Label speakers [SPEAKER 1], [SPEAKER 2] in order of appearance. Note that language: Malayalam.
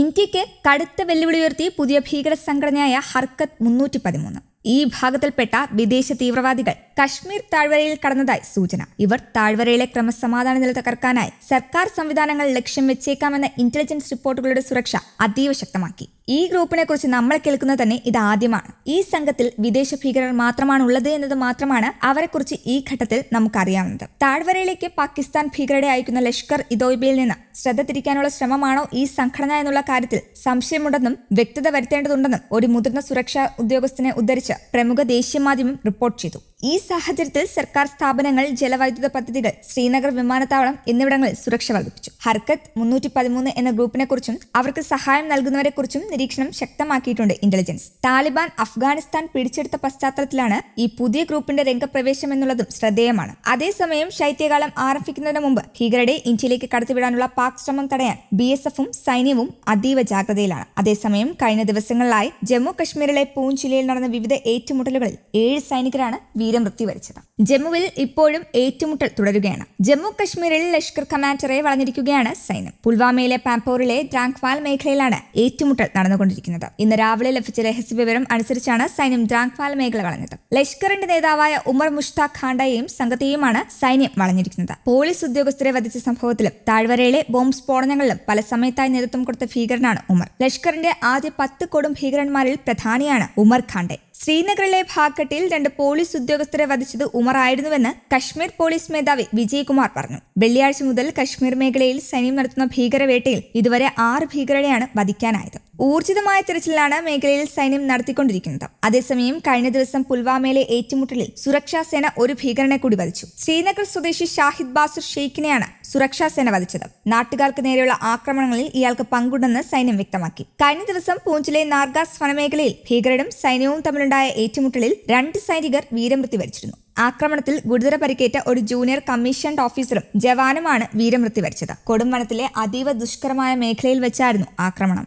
[SPEAKER 1] ഇന്ത്യക്ക് കടുത്ത വെല്ലുവിളി ഉയർത്തി പുതിയ ഭീകര സംഘടനയായ ഹർക്കത്ത് മുന്നൂറ്റി പതിമൂന്ന് ഈ ഭാഗത്തിൽപ്പെട്ട വിദേശ തീവ്രവാദികൾ കശ്മീർ താഴ്വരയിൽ കടന്നതായി സൂചന ഇവർ താഴ്വരയിലെ ക്രമസമാധാന നില തകർക്കാനായി സർക്കാർ സംവിധാനങ്ങൾ ലക്ഷ്യം വെച്ചേക്കാമെന്ന ഇന്റലിജൻസ് റിപ്പോർട്ടുകളുടെ സുരക്ഷ അതീവ ശക്തമാക്കി ഈ ഗ്രൂപ്പിനെ കുറിച്ച് നമ്മൾ കേൾക്കുന്നത് തന്നെ ആദ്യമാണ് ഈ സംഘത്തിൽ വിദേശ ഭീകരർ മാത്രമാണ് ഉള്ളത് എന്നത് മാത്രമാണ് അവരെക്കുറിച്ച് ഈ ഘട്ടത്തിൽ നമുക്കറിയാവുന്നത് താഴ്വരയിലേക്ക് പാകിസ്ഥാൻ ഭീകരരെ അയക്കുന്ന ലഷ്കർ ഇതോയ്ബയിൽ നിന്ന് ശ്രദ്ധ തിരിക്കാനുള്ള ശ്രമമാണോ ഈ സംഘടന എന്നുള്ള കാര്യത്തിൽ സംശയമുണ്ടെന്നും വ്യക്തത വരുത്തേണ്ടതുണ്ടെന്നും ഒരു മുതിർന്ന സുരക്ഷാ ഉദ്യോഗസ്ഥനെ ഉദ്ധരിച്ച് പ്രമുഖ ദേശീയ മാധ്യമം റിപ്പോർട്ട് ചെയ്തു ഈ സാഹചര്യത്തിൽ സർക്കാർ സ്ഥാപനങ്ങൾ ജലവൈദ്യുത പദ്ധതികൾ ശ്രീനഗർ വിമാനത്താവളം എന്നിവിടങ്ങളിൽ സുരക്ഷ വർദ്ധിപ്പിച്ചു ഹർക്കത്ത് മുന്നൂറ്റി പതിമൂന്ന് എന്ന ഗ്രൂപ്പിനെക്കുറിച്ചും അവർക്ക് സഹായം നൽകുന്നവരെക്കുറിച്ചും നിരീക്ഷണം ശക്തമാക്കിയിട്ടുണ്ട് ഇന്റലിജൻസ് താലിബാൻ അഫ്ഗാനിസ്ഥാൻ പിടിച്ചെടുത്ത പശ്ചാത്തലത്തിലാണ് ഈ പുതിയ ഗ്രൂപ്പിന്റെ രംഗപ്രവേശം എന്നുള്ളതും ശ്രദ്ധേയമാണ് അതേസമയം ശൈത്യകാലം ആരംഭിക്കുന്നതിന് മുമ്പ് ഭീകരരെ ഇന്ത്യയിലേക്ക് കടത്തിവിടാനുള്ള പാക് ശ്രമം തടയാൻ ബി എസ് എഫും സൈന്യവും അതീവ ജാഗ്രതയിലാണ് അതേസമയം കഴിഞ്ഞ ദിവസങ്ങളിലായി ജമ്മു കശ്മീരിലെ പൂഞ്ച് ജില്ലയിൽ നടന്ന വിവിധ ഏറ്റുമുട്ടലുകളിൽ ഏഴ് സൈനികരാണ് വീരമൃത്യു വരിച്ചത് ജമ്മുവിൽ ഇപ്പോഴും ഏറ്റുമുട്ടൽ തുടരുകയാണ് ജമ്മു കശ്മീരിൽ ലഷ്കർ കമാൻഡറെ വളഞ്ഞിരിക്കുകയാണ് സൈന്യം പുൽവാമയിലെ പാംപോറിലെ ഡ്രാങ്ക്വാൽ മേഖലയിലാണ് ഏറ്റുമുട്ടൽ നടന്നുകൊണ്ടിരിക്കുന്നത് ഇന്ന് രാവിലെ ലഭിച്ച രഹസ്യ വിവരം അനുസരിച്ചാണ് സൈന്യം ഡ്രാങ്ക്വാൽ മേഖല വളഞ്ഞത് ലഷ്കറിന്റെ നേതാവായ ഉമർ മുഷ്താഖ് ഖാണ്ടയെയും സംഘത്തെയുമാണ് സൈന്യം വളഞ്ഞിരിക്കുന്നത് പോലീസ് ഉദ്യോഗസ്ഥരെ വധിച്ച സംഭവത്തിലും താഴ്വരയിലെ ബോംബ് സ്ഫോടനങ്ങളിലും പല സമയത്തായി നേതൃത്വം കൊടുത്ത ഭീകരനാണ് ഉമർ ലഷ്കറിന്റെ ആദ്യ പത്ത് കൊടും ഭീകരന്മാരിൽ പ്രധാനിയാണ് ഉമർ ഖാണ്ടെ ശ്രീനഗറിലെ ഭാഗട്ടിൽ രണ്ട് പോലീസ് ഉദ്യോഗസ്ഥരെ വധിച്ചത് ഉമർ ആയിരുന്നുവെന്ന് കശ്മീർ പോലീസ് മേധാവി വിജയ്കുമാർ പറഞ്ഞു വെള്ളിയാഴ്ച മുതൽ കശ്മീർ മേഖലയിൽ സൈന്യം നടത്തുന്ന ഭീകരവേട്ടയിൽ ഇതുവരെ ആറ് ഭീകരരെയാണ് വധിക്കാനായത് ഊർജിതമായ തിരച്ചിലാണ് മേഖലയിൽ സൈന്യം നടത്തിക്കൊണ്ടിരിക്കുന്നത് അതേസമയം കഴിഞ്ഞ ദിവസം പുൽവാമയിലെ ഏറ്റുമുട്ടലിൽ സുരക്ഷാ സേന ഒരു ഭീകരനെ കൂടി വധിച്ചു ശ്രീനഗർ സ്വദേശി ഷാഹിദ് ബാസുർ ഷെയ്ഖിനെയാണ് സുരക്ഷാ സേന വധിച്ചത് നാട്ടുകാർക്ക് നേരെയുള്ള ആക്രമണങ്ങളിൽ ഇയാൾക്ക് പങ്കുണ്ടെന്ന് സൈന്യം വ്യക്തമാക്കി കഴിഞ്ഞ ദിവസം പൂഞ്ചിലെ നാർഗാസ് വനമേഖലയിൽ ഭീകരരും സൈന്യവും തമ്മിലുണ്ടായ ഏറ്റുമുട്ടലിൽ രണ്ട് സൈനികർ വീരമൃത്യു വരിച്ചിരുന്നു ആക്രമണത്തിൽ ഗുരുതര പരിക്കേറ്റ ഒരു ജൂനിയർ കമ്മീഷൻഡ് ഓഫീസറും ജവാനുമാണ് വീരമൃത്യു വരിച്ചത് കൊടുംവനത്തിലെ അതീവ ദുഷ്കരമായ മേഖലയിൽ വെച്ചായിരുന്നു ആക്രമണം